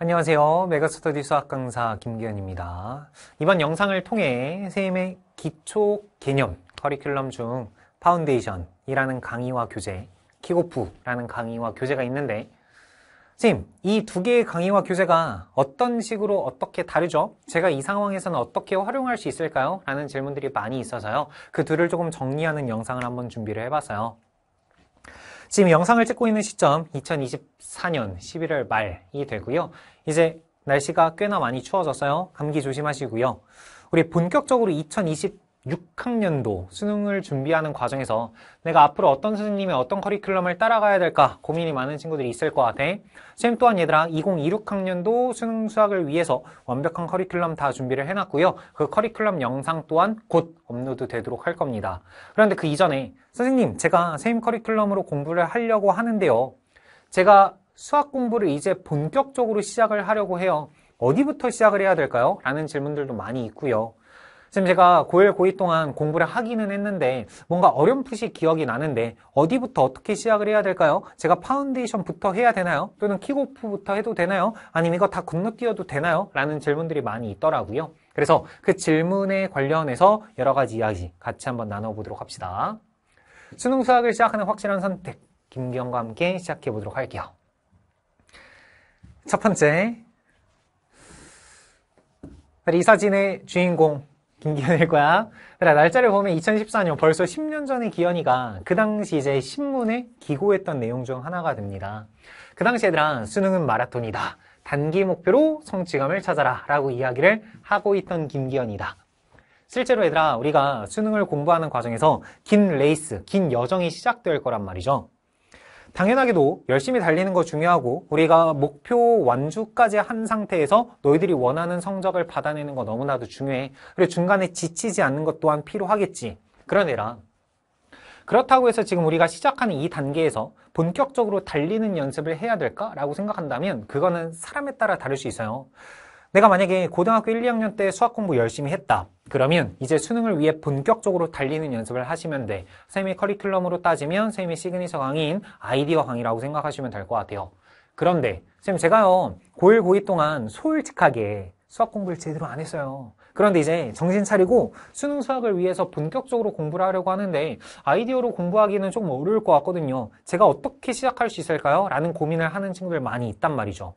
안녕하세요. 메가스터디 수학 강사 김기현입니다. 이번 영상을 통해 샘의 기초 개념 커리큘럼 중 파운데이션이라는 강의와 교재, 킥오프라는 강의와 교재가 있는데 선 쌤, 이 두 개의 강의와 교재가 어떤 식으로 어떻게 다르죠? 제가 이 상황에서는 어떻게 활용할 수 있을까요? 라는 질문들이 많이 있어서요. 그 둘을 조금 정리하는 영상을 한번 준비를 해봤어요. 지금 영상을 찍고 있는 시점 2024년 11월 말이 되고요. 이제 날씨가 꽤나 많이 추워졌어요. 감기 조심하시고요. 우리 본격적으로 2020 6학년도 수능을 준비하는 과정에서 내가 앞으로 어떤 선생님의 어떤 커리큘럼을 따라가야 될까 고민이 많은 친구들이 있을 것 같아. 쌤 또한 얘들아 2026학년도 수능 수학을 위해서 완벽한 커리큘럼 다 준비를 해놨고요. 그 커리큘럼 영상 또한 곧 업로드 되도록 할 겁니다. 그런데 그 이전에 선생님 제가 쌤 커리큘럼으로 공부를 하려고 하는데요. 제가 수학 공부를 이제 본격적으로 시작을 하려고 해요. 어디부터 시작을 해야 될까요? 라는 질문들도 많이 있고요. 선생님 제가 고1, 고2 동안 공부를 하기는 했는데 뭔가 어렴풋이 기억이 나는데 어디부터 어떻게 시작을 해야 될까요? 제가 파운데이션부터 해야 되나요? 또는 킥오프부터 해도 되나요? 아니면 이거 다 건너뛰어도 되나요? 라는 질문들이 많이 있더라고요. 그래서 그 질문에 관련해서 여러 가지 이야기 같이 한번 나눠보도록 합시다. 수능 수학을 시작하는 확실한 선택 김경과 함께 시작해 보도록 할게요. 첫 번째 이 사진의 주인공 김기현일 거야. 그래, 날짜를 보면 2014년 벌써 10년 전의 기현이가 그 당시 이제 신문에 기고했던 내용 중 하나가 됩니다. 그 당시 얘들아, 수능은 마라톤이다. 단기 목표로 성취감을 찾아라. 라고 이야기를 하고 있던 김기현이다. 실제로 얘들아, 우리가 수능을 공부하는 과정에서 긴 레이스, 긴 여정이 시작될 거란 말이죠. 당연하게도 열심히 달리는 거 중요하고 우리가 목표 완주까지 한 상태에서 너희들이 원하는 성적을 받아내는 거 너무나도 중요해. 그리고 중간에 지치지 않는 것 또한 필요하겠지. 그러네라 그렇다고 해서 지금 우리가 시작하는 이 단계에서 본격적으로 달리는 연습을 해야 될까라고 생각한다면 그거는 사람에 따라 다를 수 있어요. 내가 만약에 고등학교 1, 2학년 때 수학 공부 열심히 했다. 그러면 이제 수능을 위해 본격적으로 달리는 연습을 하시면 돼. 선생님의 커리큘럼으로 따지면 선생님의 시그니처 강의인 아이디어 강의라고 생각하시면 될 것 같아요. 그런데 선생님 제가요 고1, 고2 동안 솔직하게 수학 공부를 제대로 안 했어요. 그런데 이제 정신 차리고 수능 수학을 위해서 본격적으로 공부를 하려고 하는데 아이디어로 공부하기는 좀 어려울 것 같거든요. 제가 어떻게 시작할 수 있을까요? 라는 고민을 하는 친구들 많이 있단 말이죠.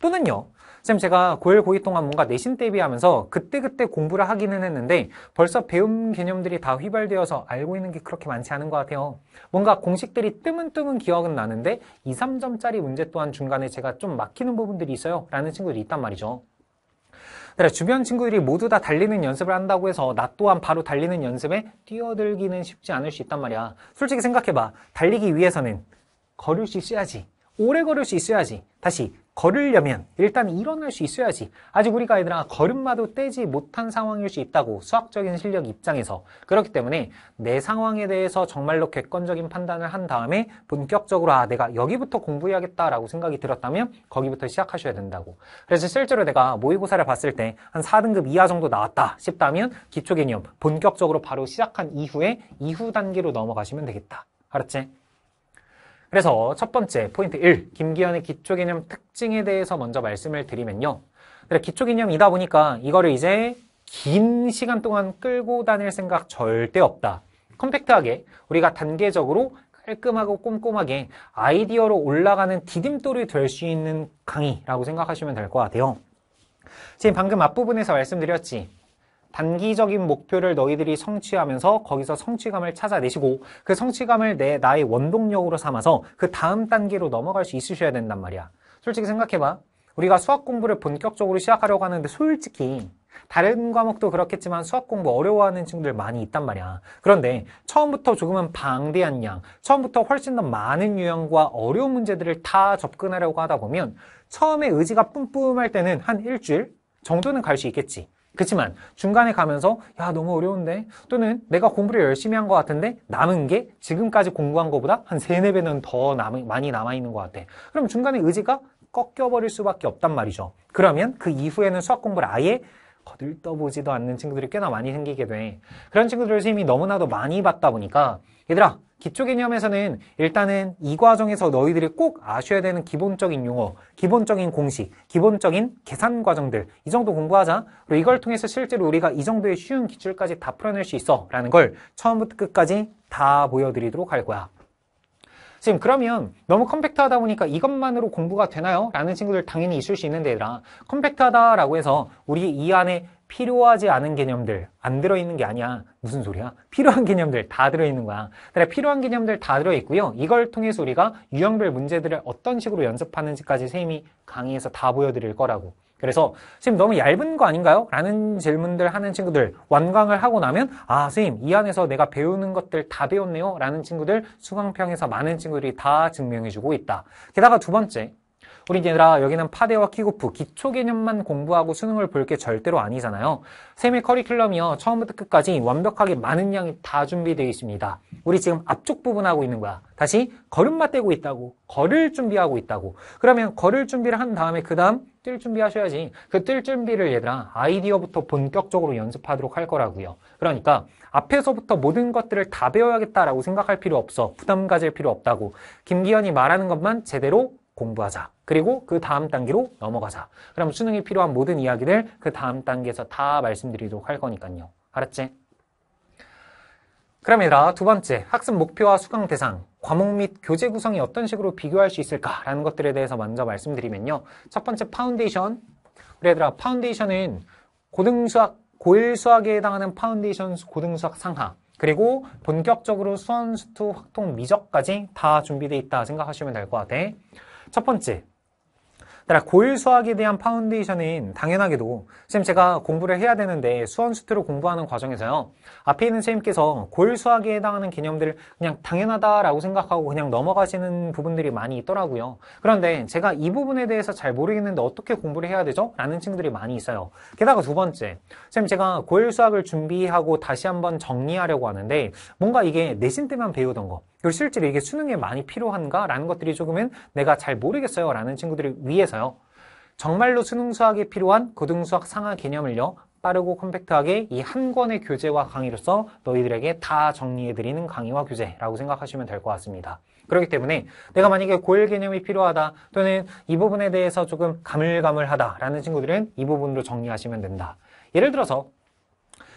또는요. 쌤 제가 고1 고2 동안 뭔가 내신 대비하면서 그때그때 공부를 하기는 했는데 벌써 배운 개념들이 다 휘발되어서 알고 있는 게 그렇게 많지 않은 것 같아요. 뭔가 공식들이 뜨문뜨문 기억은 나는데 2, 3점짜리 문제 또한 중간에 제가 좀 막히는 부분들이 있어요. 라는 친구들이 있단 말이죠. 그래 주변 친구들이 모두 다 달리는 연습을 한다고 해서 나 또한 바로 달리는 연습에 뛰어들기는 쉽지 않을 수 있단 말이야. 솔직히 생각해봐. 달리기 위해서는 걸을 수 있어야지. 오래 걸을 수 있어야지. 다시 걸으려면 일단 일어날 수 있어야지 아직 우리가 얘들아 걸음마도 떼지 못한 상황일 수 있다고 수학적인 실력 입장에서 그렇기 때문에 내 상황에 대해서 정말로 객관적인 판단을 한 다음에 본격적으로 아 내가 여기부터 공부해야겠다라고 생각이 들었다면 거기부터 시작하셔야 된다고 그래서 실제로 내가 모의고사를 봤을 때 한 4등급 이하 정도 나왔다 싶다면 기초 개념 본격적으로 바로 시작한 이후에 이후 단계로 넘어가시면 되겠다 알았지? 그래서 첫 번째 포인트 1, 김기현의 기초개념 특징에 대해서 먼저 말씀을 드리면요. 기초개념이다 보니까 이거를 이제 긴 시간 동안 끌고 다닐 생각 절대 없다. 컴팩트하게 우리가 단계적으로 깔끔하고 꼼꼼하게 아이디어로 올라가는 디딤돌이 될 수 있는 강의라고 생각하시면 될 것 같아요. 지금 방금 앞부분에서 말씀드렸지. 단기적인 목표를 너희들이 성취하면서 거기서 성취감을 찾아내시고 그 성취감을 내 나의 원동력으로 삼아서 그 다음 단계로 넘어갈 수 있으셔야 된단 말이야. 솔직히 생각해봐. 우리가 수학 공부를 본격적으로 시작하려고 하는데 솔직히 다른 과목도 그렇겠지만 수학 공부 어려워하는 친구들 많이 있단 말이야. 그런데 처음부터 조금은 방대한 양, 처음부터 훨씬 더 많은 유형과 어려운 문제들을 다 접근하려고 하다 보면 처음에 의지가 뿜뿜할 때는 한 일주일 정도는 갈 수 있겠지. 그렇지만 중간에 가면서 야 너무 어려운데 또는 내가 공부를 열심히 한 것 같은데 남은 게 지금까지 공부한 것보다 한 세네 배는더 남, 많이 남아있는 것 같아 그럼 중간에 의지가 꺾여버릴 수밖에 없단 말이죠 그러면 그 이후에는 수학 공부를 아예 거들떠보지도 않는 친구들이 꽤나 많이 생기게 돼 그런 친구들을 선생님이 너무나도 많이 봤다 보니까 얘들아 기초 개념에서는 일단은 이 과정에서 너희들이 꼭 아셔야 되는 기본적인 용어, 기본적인 공식, 기본적인 계산 과정들 이 정도 공부하자. 그리고 이걸 통해서 실제로 우리가 이 정도의 쉬운 기출까지 다 풀어낼 수 있어 라는 걸 처음부터 끝까지 다 보여드리도록 할 거야. 지금 그러면 너무 컴팩트하다 보니까 이것만으로 공부가 되나요? 라는 친구들 당연히 있을 수 있는데 얘들아 컴팩트하다라고 해서 우리 이 안에 필요하지 않은 개념들 안 들어있는 게 아니야. 무슨 소리야? 필요한 개념들 다 들어있는 거야. 그래 필요한 개념들 다 들어있고요. 이걸 통해서 우리가 유형별 문제들을 어떤 식으로 연습하는지까지 쌤이 강의에서 다 보여드릴 거라고. 그래서 선생님 너무 얇은 거 아닌가요? 라는 질문들 하는 친구들 완강을 하고 나면 아 선생님 이 안에서 내가 배우는 것들 다 배웠네요 라는 친구들 수강평에서 많은 친구들이 다 증명해주고 있다. 게다가 두 번째 우리들아 여기는 파데와 키고프 기초 개념만 공부하고 수능을 볼 게 절대로 아니잖아요. 세미 커리큘럼이요. 처음부터 끝까지 완벽하게 많은 양이 다 준비되어 있습니다. 우리 지금 앞쪽 부분 하고 있는 거야. 다시 걸음마 떼고 있다고. 걸을 준비하고 있다고. 그러면 걸을 준비를 한 다음에 그 다음 뛸 준비하셔야지. 그 뛸 준비를 얘들아 아이디어부터 본격적으로 연습하도록 할 거라고요. 그러니까 앞에서부터 모든 것들을 다 배워야겠다라고 생각할 필요 없어. 부담 가질 필요 없다고. 김기현이 말하는 것만 제대로 공부하자. 그리고 그 다음 단계로 넘어가자. 그럼 수능에 필요한 모든 이야기들 그 다음 단계에서 다 말씀드리도록 할 거니까요. 알았지? 그럼 얘들아 두 번째 학습 목표와 수강 대상 과목 및 교재 구성이 어떤 식으로 비교할 수 있을까라는 것들에 대해서 먼저 말씀드리면요. 첫 번째 파운데이션 우리 얘들아 파운데이션은 고등수학 고일 수학에 해당하는 파운데이션 고등수학 상하 그리고 본격적으로 수원수투 확통 미적까지 다 준비돼 있다 생각하시면 될 것 같아. 첫 번째, 따 고1 수학에 대한 파운데이션은 당연하게도 쌤 제가 공부를 해야 되는데 수원수트로 공부하는 과정에서요 앞에 있는 쌤께서 고1 수학에 해당하는 개념들을 그냥 당연하다라고 생각하고 그냥 넘어가시는 부분들이 많이 있더라고요 그런데 제가 이 부분에 대해서 잘 모르겠는데 어떻게 공부를 해야 되죠? 라는 친구들이 많이 있어요 게다가 두 번째 쌤 제가 고1 수학을 준비하고 다시 한번 정리하려고 하는데 뭔가 이게 내신 때만 배우던 거 그리고 실제로 이게 수능에 많이 필요한가라는 것들이 조금은 내가 잘 모르겠어요 라는 친구들을 위해서요. 정말로 수능 수학에 필요한 고등수학 상하 개념을요. 빠르고 컴팩트하게 이 한 권의 교재와 강의로서 너희들에게 다 정리해드리는 강의와 교재라고 생각하시면 될 것 같습니다. 그렇기 때문에 내가 만약에 고열 개념이 필요하다 또는 이 부분에 대해서 조금 가물가물하다라는 친구들은 이 부분으로 정리하시면 된다. 예를 들어서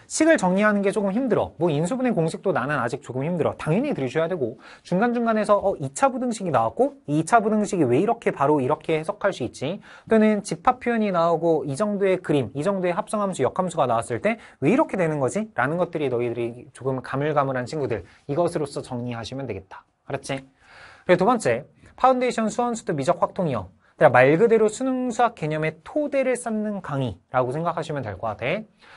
식을 정리하는 게 조금 힘들어. 뭐 인수분해 공식도 나는 아직 조금 힘들어. 당연히 들으셔야 되고 중간중간에서 어 2차 부등식이 나왔고 2차 부등식이 왜 이렇게 바로 이렇게 해석할 수 있지? 또는 집합 표현이 나오고 이 정도의 그림, 이 정도의 합성함수, 역함수가 나왔을 때 왜 이렇게 되는 거지? 라는 것들이 너희들이 조금 가물가물한 친구들 이것으로서 정리하시면 되겠다. 알았지? 그리고 두 번째, 파운데이션 수원수도 미적 확통이요. 그러말 그대로 수능 수학 개념의 토대를 쌓는 강의라고 생각하시면 될 것 같아.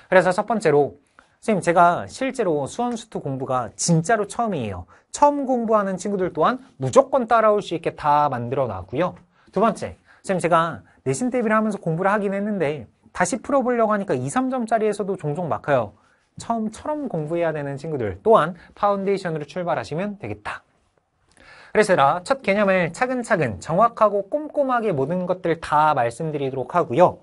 그래서 첫 번째로 선생님 제가 실제로 수원수투 공부가 진짜로 처음이에요. 처음 공부하는 친구들 또한 무조건 따라올 수 있게 다 만들어 놨고요. 두 번째, 선생님 제가 내신 대비를 하면서 공부를 하긴 했는데 다시 풀어보려고 하니까 2, 3점짜리에서도 종종 막혀요. 처음처럼 공부해야 되는 친구들 또한 파운데이션으로 출발하시면 되겠다. 그래서 라첫 개념을 차근차근 정확하고 꼼꼼하게 모든 것들 다 말씀드리도록 하고요.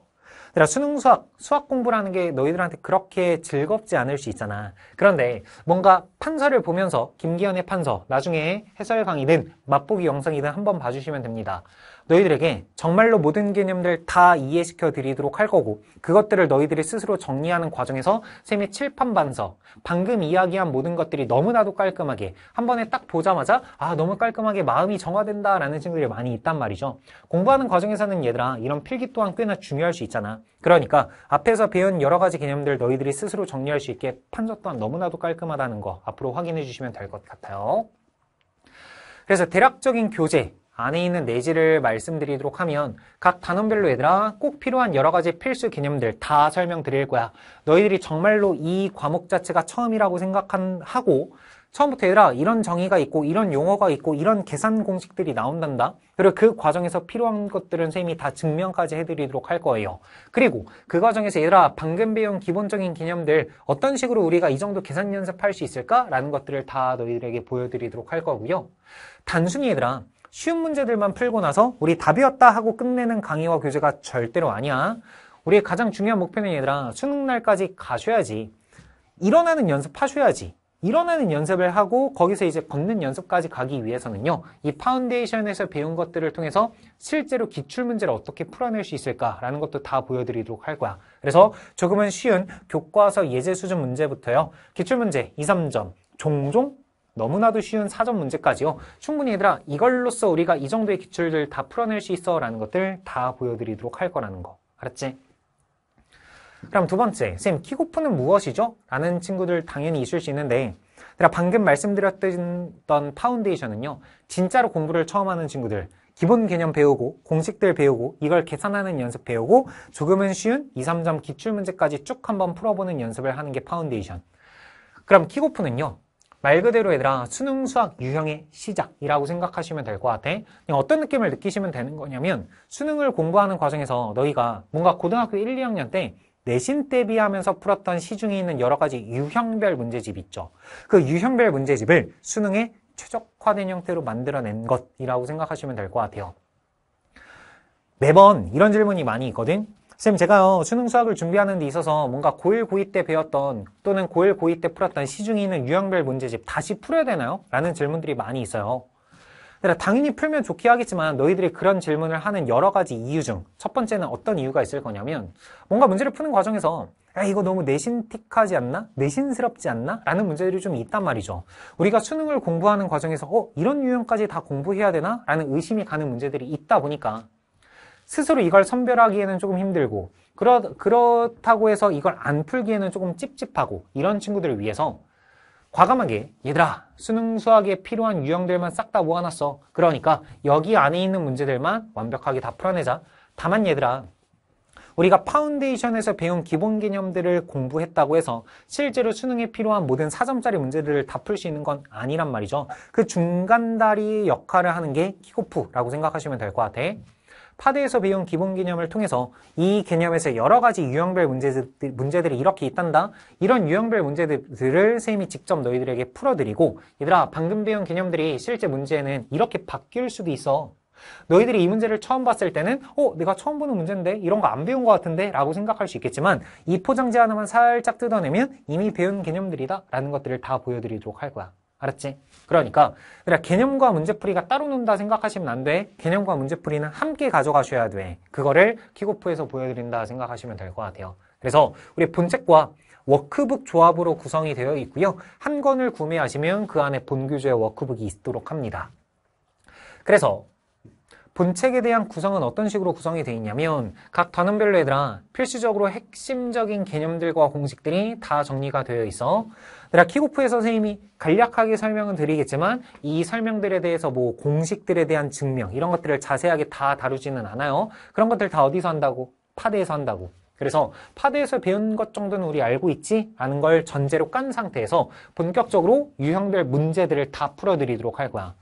얘들아 수능 수학, 수학 공부라는 게 너희들한테 그렇게 즐겁지 않을 수 있잖아. 그런데 뭔가 판서를 보면서 김기현의 판서, 나중에 해설 강의든 맛보기 영상이든 한번 봐주시면 됩니다. 너희들에게 정말로 모든 개념들 다 이해시켜 드리도록 할 거고 그것들을 너희들이 스스로 정리하는 과정에서 쌤의 칠판 반서 방금 이야기한 모든 것들이 너무나도 깔끔하게 한 번에 딱 보자마자 아 너무 깔끔하게 마음이 정화된다 라는 친구들이 많이 있단 말이죠 공부하는 과정에서는 얘들아 이런 필기 또한 꽤나 중요할 수 있잖아 그러니까 앞에서 배운 여러 가지 개념들 너희들이 스스로 정리할 수 있게 판서 또한 너무나도 깔끔하다는 거 앞으로 확인해 주시면 될 것 같아요 그래서 대략적인 교재 안에 있는 내지를 말씀드리도록 하면 각 단원별로 얘들아 꼭 필요한 여러 가지 필수 개념들 다 설명드릴 거야. 너희들이 정말로 이 과목 자체가 처음이라고 생각하고 처음부터 얘들아 이런 정의가 있고 이런 용어가 있고 이런 계산 공식들이 나온단다. 그리고 그 과정에서 필요한 것들은 쌤이 다 증명까지 해드리도록 할 거예요. 그리고 그 과정에서 얘들아 방금 배운 기본적인 개념들 어떤 식으로 우리가 이 정도 계산 연습할 수 있을까라는 것들을 다 너희들에게 보여드리도록 할 거고요. 단순히 얘들아 쉬운 문제들만 풀고 나서 우리 답이었다 하고 끝내는 강의와 교재가 절대로 아니야. 우리의 가장 중요한 목표는 얘들아 수능 날까지 가셔야지. 일어나는 연습하셔야지. 일어나는 연습을 하고 거기서 이제 걷는 연습까지 가기 위해서는요. 이 파운데이션에서 배운 것들을 통해서 실제로 기출문제를 어떻게 풀어낼 수 있을까라는 것도 다 보여드리도록 할 거야. 그래서 조금은 쉬운 교과서 예제 수준 문제부터요. 기출문제 2, 3점, 종종 너무나도 쉬운 사전 문제까지요. 충분히 얘들아 이걸로써 우리가 이 정도의 기출들 다 풀어낼 수 있어 라는 것들 다 보여드리도록 할 거라는 거. 알았지? 그럼 두 번째, 쌤 키고프는 무엇이죠? 라는 친구들 당연히 있을 수 있는데 내가 방금 말씀드렸던 파운데이션은요. 진짜로 공부를 처음 하는 친구들 기본 개념 배우고 공식들 배우고 이걸 계산하는 연습 배우고 조금은 쉬운 2, 3점 기출 문제까지 쭉 한번 풀어보는 연습을 하는 게 파운데이션. 그럼 키고프는요 말 그대로 얘들아 수능 수학 유형의 시작이라고 생각하시면 될 것 같아 어떤 느낌을 느끼시면 되는 거냐면 수능을 공부하는 과정에서 너희가 뭔가 고등학교 1, 2학년 때 내신 대비하면서 풀었던 시중에 있는 여러 가지 유형별 문제집 있죠 그 유형별 문제집을 수능에 최적화된 형태로 만들어낸 것이라고 생각하시면 될 것 같아요 매번 이런 질문이 많이 있거든 선생님 제가요 수능 수학을 준비하는 데 있어서 뭔가 고1 고2 때 배웠던 또는 고1 고2 때 풀었던 시중에 있는 유형별 문제집 다시 풀어야 되나요? 라는 질문들이 많이 있어요 그러니까 당연히 풀면 좋게 하겠지만 너희들이 그런 질문을 하는 여러 가지 이유 중 첫 번째는 어떤 이유가 있을 거냐면 뭔가 문제를 푸는 과정에서 야 이거 너무 내신틱하지 않나? 내신스럽지 않나? 라는 문제들이 좀 있단 말이죠 우리가 수능을 공부하는 과정에서 어? 이런 유형까지 다 공부해야 되나? 라는 의심이 가는 문제들이 있다 보니까 스스로 이걸 선별하기에는 조금 힘들고 그렇, 그렇다고 해서 이걸 안 풀기에는 조금 찝찝하고 이런 친구들을 위해서 과감하게 얘들아 수능 수학에 필요한 유형들만 싹 다 모아놨어 그러니까 여기 안에 있는 문제들만 완벽하게 다 풀어내자 다만 얘들아 우리가 파운데이션에서 배운 기본 개념들을 공부했다고 해서 실제로 수능에 필요한 모든 4점짜리 문제들을 다 풀 수 있는 건 아니란 말이죠. 그 중간다리 역할을 하는 게 키코프라고 생각하시면 될 것 같아. 파드에서 배운 기본 개념을 통해서 이 개념에서 여러 가지 유형별 문제들, 문제들이 이렇게 있단다. 이런 유형별 문제들을 쌤이 직접 너희들에게 풀어드리고 얘들아 방금 배운 개념들이 실제 문제는 이렇게 바뀔 수도 있어. 너희들이 이 문제를 처음 봤을 때는 어 내가 처음 보는 문제인데 이런 거 안 배운 것 같은데 라고 생각할 수 있겠지만 이 포장지 하나만 살짝 뜯어내면 이미 배운 개념들이다 라는 것들을 다 보여드리도록 할 거야 알았지? 그러니까 그냥 개념과 문제풀이가 따로 논다 생각하시면 안 돼. 개념과 문제풀이는 함께 가져가셔야 돼. 그거를 킥오프에서 보여드린다 생각하시면 될 것 같아요. 그래서 우리 본책과 워크북 조합으로 구성이 되어 있고요. 한 권을 구매하시면 그 안에 본교재 워크북이 있도록 합니다. 그래서 본책에 대한 구성은 어떤 식으로 구성이 되어 있냐면 각 단원별로 얘들아 필수적으로 핵심적인 개념들과 공식들이 다 정리가 되어 있어 내가 키고프의 선생님이 간략하게 설명은 드리겠지만 이 설명들에 대해서 뭐 공식들에 대한 증명 이런 것들을 자세하게 다 다루지는 않아요 그런 것들 다 어디서 한다고? 파대에서 한다고 그래서 파드에서 배운 것 정도는 우리 알고 있지 않은 걸 전제로 깐 상태에서 본격적으로 유형별 문제들을 다 풀어드리도록 할 거야.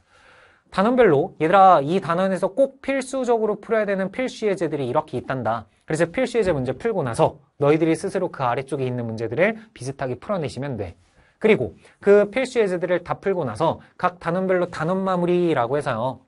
단원별로 얘들아 이 단원에서 꼭 필수적으로 풀어야 되는 필수 예제들이 이렇게 있단다. 그래서 필수 예제 문제 풀고 나서 너희들이 스스로 그 아래쪽에 있는 문제들을 비슷하게 풀어내시면 돼. 그리고 그 필수 예제들을 다 풀고 나서 각 단원별로 단원 마무리라고 해서요.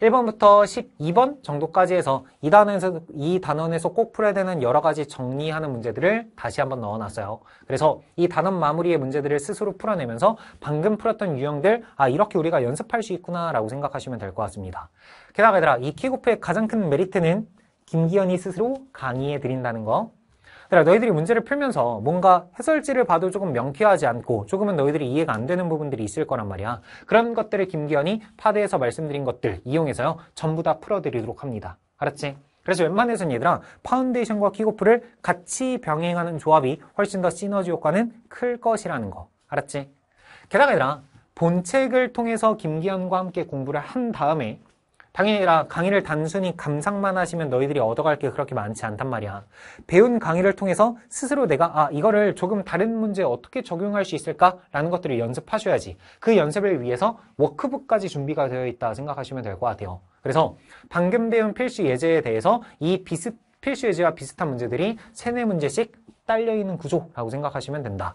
1번부터 12번 정도까지 해서 이 단원에서, 이 단원에서 꼭 풀어야 되는 여러 가지 정리하는 문제들을 다시 한번 넣어놨어요. 그래서 이 단원 마무리의 문제들을 스스로 풀어내면서 방금 풀었던 유형들 아 이렇게 우리가 연습할 수 있구나 라고 생각하시면 될 것 같습니다. 게다가 얘들아 이 키고프의 가장 큰 메리트는 김기현이 스스로 강의해 드린다는 거 그러니 너희들이 문제를 풀면서 뭔가 해설지를 봐도 조금 명쾌하지 않고 조금은 너희들이 이해가 안 되는 부분들이 있을 거란 말이야. 그런 것들을 김기현이 파대에서 말씀드린 것들 이용해서요. 전부 다 풀어드리도록 합니다. 알았지? 그래서 웬만해선 얘들아 파운데이션과 키고프를 같이 병행하는 조합이 훨씬 더 시너지 효과는 클 것이라는 거 알았지? 게다가 얘들아 본책을 통해서 김기현과 함께 공부를 한 다음에 당연히 강의를 단순히 감상만 하시면 너희들이 얻어갈 게 그렇게 많지 않단 말이야. 배운 강의를 통해서 스스로 내가 아 이거를 조금 다른 문제에 어떻게 적용할 수 있을까라는 것들을 연습하셔야지. 그 연습을 위해서 워크북까지 준비가 되어 있다 생각하시면 될 것 같아요. 그래서 방금 배운 필수 예제에 대해서 이 비슷 필수 예제와 비슷한 문제들이 세네 문제씩 딸려 있는 구조라고 생각하시면 된다.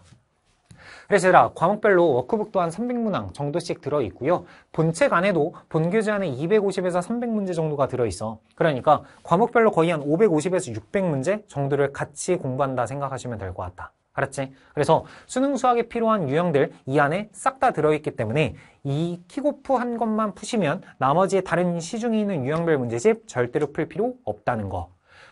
그래서 과목별로 워크북 또한 300문항 정도씩 들어있고요. 본책 안에도 본교재 안에 250에서 300문제 정도가 들어있어. 그러니까 과목별로 거의 한 550에서 600문제 정도를 같이 공부한다 생각하시면 될 것 같다. 알았지? 그래서 수능 수학에 필요한 유형들 이 안에 싹 다 들어있기 때문에 이 키고프 한 것만 푸시면 나머지 다른 시중에 있는 유형별 문제집 절대로 풀 필요 없다는 거.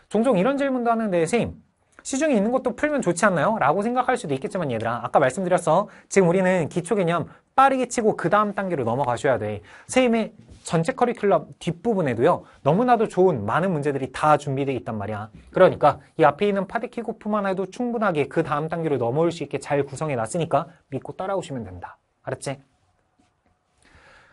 종종 이런 질문도 하는데 선생님 시중에 있는 것도 풀면 좋지 않나요? 라고 생각할 수도 있겠지만 얘들아 아까 말씀드렸어 지금 우리는 기초개념 빠르게 치고 그 다음 단계로 넘어가셔야 돼선생의 전체 커리큘럼 뒷부분에도요 너무나도 좋은 많은 문제들이 다 준비되어 있단 말이야 그러니까 이 앞에 있는 파데키고프만 해도 충분하게 그 다음 단계로 넘어올 수 있게 잘 구성해 놨으니까 믿고 따라오시면 된다 알았지?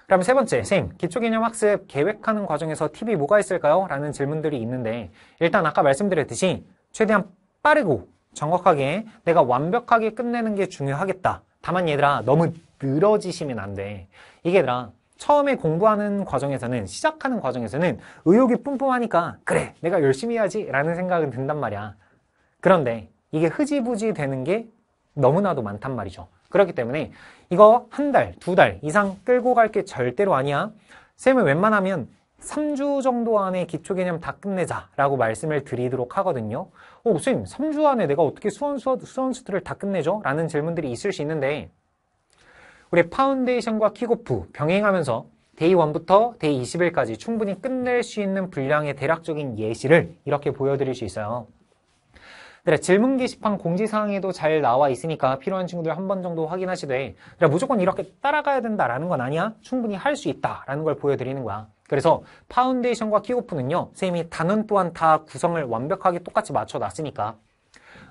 그럼 세 번째, 쌤, 기초개념 학습 계획하는 과정에서 팁이 뭐가 있을까요? 라는 질문들이 있는데 일단 아까 말씀드렸듯이 최대한 빠르고 정확하게 내가 완벽하게 끝내는 게 중요하겠다. 다만 얘들아 너무 늘어지시면 안 돼. 이게 얘들아 처음에 공부하는 과정에서는 시작하는 과정에서는 의욕이 뿜뿜하니까 그래 내가 열심히 해야지 라는 생각은 든단 말이야. 그런데 이게 흐지부지 되는 게 너무나도 많단 말이죠. 그렇기 때문에 이거 한 달, 두 달 이상 끌고 갈 게 절대로 아니야. 쌤은 웬만하면 3주 정도 안에 기초 개념 다 끝내자라고 말씀을 드리도록 하거든요. 어, 선생님, 3주 안에 내가 어떻게 수원, 수원 수트를 다 끝내죠? 라는 질문들이 있을 수 있는데 우리 파운데이션과 킥오프 병행하면서 데이 1부터 데이 20일까지 충분히 끝낼 수 있는 분량의 대략적인 예시를 이렇게 보여드릴 수 있어요. 그래, 질문 게시판 공지사항에도 잘 나와 있으니까 필요한 친구들 한 번 정도 확인하시되 그래, 무조건 이렇게 따라가야 된다라는 건 아니야. 충분히 할 수 있다라는 걸 보여드리는 거야. 그래서 파운데이션과 키오프는요. 쌤이 단원 또한 다 구성을 완벽하게 똑같이 맞춰놨으니까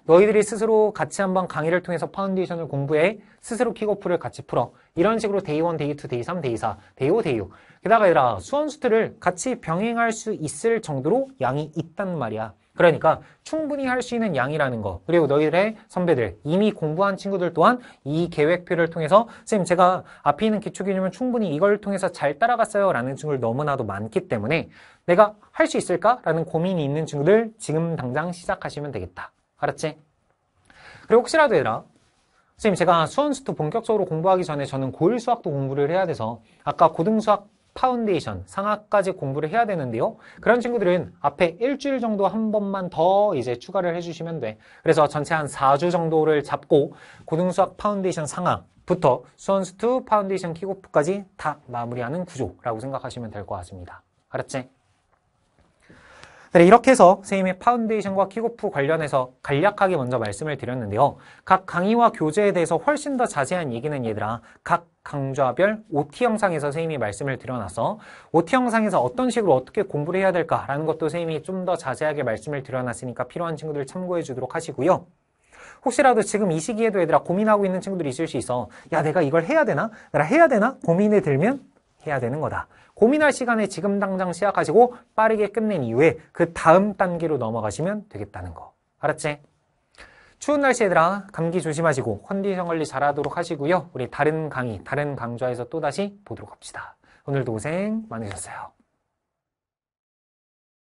너희들이 스스로 같이 한번 강의를 통해서 파운데이션을 공부해 스스로 킥오프를 같이 풀어 이런 식으로 데이 1, 데이 2, 데이 3, 데이 4, 데이 5, 데이 6 게다가 얘들아 수원수트를 같이 병행할 수 있을 정도로 양이 있단 말이야 그러니까 충분히 할 수 있는 양이라는 거 그리고 너희들의 선배들 이미 공부한 친구들 또한 이 계획표를 통해서 선생님 제가 앞에 있는 기초개념은 충분히 이걸 통해서 잘 따라갔어요 라는 친구들 너무나도 많기 때문에 내가 할 수 있을까? 라는 고민이 있는 친구들 지금 당장 시작하시면 되겠다 알았지? 그리고 혹시라도 얘들아 선생님 제가 수원수투 본격적으로 공부하기 전에 저는 고1 수학도 공부를 해야 돼서 아까 고등수학 파운데이션, 상하까지 공부를 해야 되는데요. 그런 친구들은 앞에 일주일 정도 한 번만 더 이제 추가를 해주시면 돼. 그래서 전체 한 4주 정도를 잡고 고등수학 파운데이션 상하부터 수원수2 파운데이션 킥오프까지 다 마무리하는 구조라고 생각하시면 될 것 같습니다. 알았지? 네, 이렇게 해서 선생님의 파운데이션과 킥오프 관련해서 간략하게 먼저 말씀을 드렸는데요. 각 강의와 교재에 대해서 훨씬 더 자세한 얘기는 얘들아 각 강좌별 OT 영상에서 선생님이 말씀을 드려놔서 OT 영상에서 어떤 식으로 어떻게 공부를 해야 될까라는 것도 선생님이 좀 더 자세하게 말씀을 드려놨으니까 필요한 친구들 참고해 주도록 하시고요. 혹시라도 지금 이 시기에도 얘들아 고민하고 있는 친구들이 있을 수 있어. 야 내가 이걸 해야 되나? 내가 해야 되나? 고민이 들면 해야 되는 거다. 고민할 시간에 지금 당장 시작하시고 빠르게 끝낸 이후에 그 다음 단계로 넘어가시면 되겠다는 거. 알았지? 추운 날씨 에들아 감기 조심하시고 컨디션 관리 잘하도록 하시고요. 우리 다른 강의, 다른 강좌에서 또다시 보도록 합시다. 오늘도 고생 많으셨어요.